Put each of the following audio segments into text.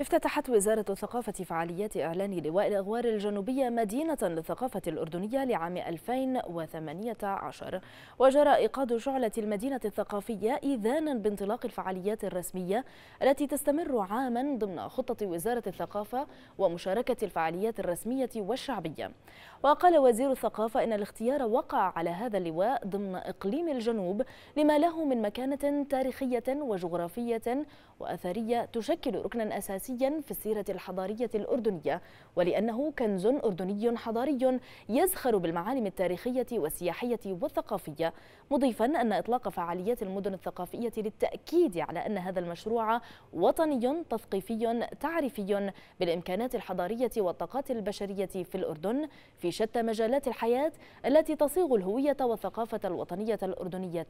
افتتحت وزارة الثقافة فعاليات إعلان لواء الأغوار الجنوبية مدينة للثقافة الأردنية لعام 2018 وجرى إيقاد شعلة المدينة الثقافية إذانا بانطلاق الفعاليات الرسمية التي تستمر عاما ضمن خطة وزارة الثقافة ومشاركة الفعاليات الرسمية والشعبية وقال وزير الثقافة إن الاختيار وقع على هذا اللواء ضمن إقليم الجنوب لما له من مكانة تاريخية وجغرافية وأثرية تشكل ركنا أساسيا اساسيا في السيرة الحضارية الأردنية ولأنه كنز أردني حضاري يزخر بالمعالم التاريخية والسياحية والثقافية مضيفا أن إطلاق فعاليات المدن الثقافية للتأكيد على أن هذا المشروع وطني تثقيفي تعريفي بالإمكانات الحضارية والطاقات البشرية في الأردن في شتى مجالات الحياة التي تصيغ الهوية والثقافة الوطنية الأردنية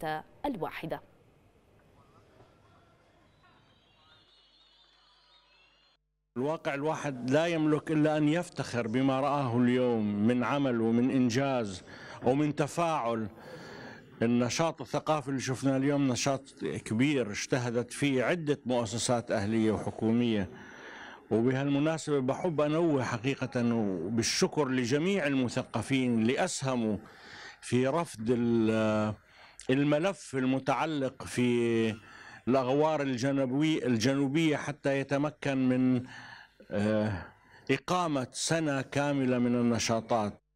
الواحدة الواقع الواحد لا يملك إلا أن يفتخر بما رآه اليوم من عمل ومن إنجاز ومن تفاعل النشاط الثقافي اللي شفناه اليوم نشاط كبير اجتهدت فيه عدة مؤسسات أهلية وحكومية وبهالمناسبة بحب أنوه حقيقة بالشكر لجميع المثقفين اللي أسهموا في رفض الملف المتعلق في الأغوار الجنوبي الجنوبية حتى يتمكن من آه، إقامة سنة كاملة من النشاطات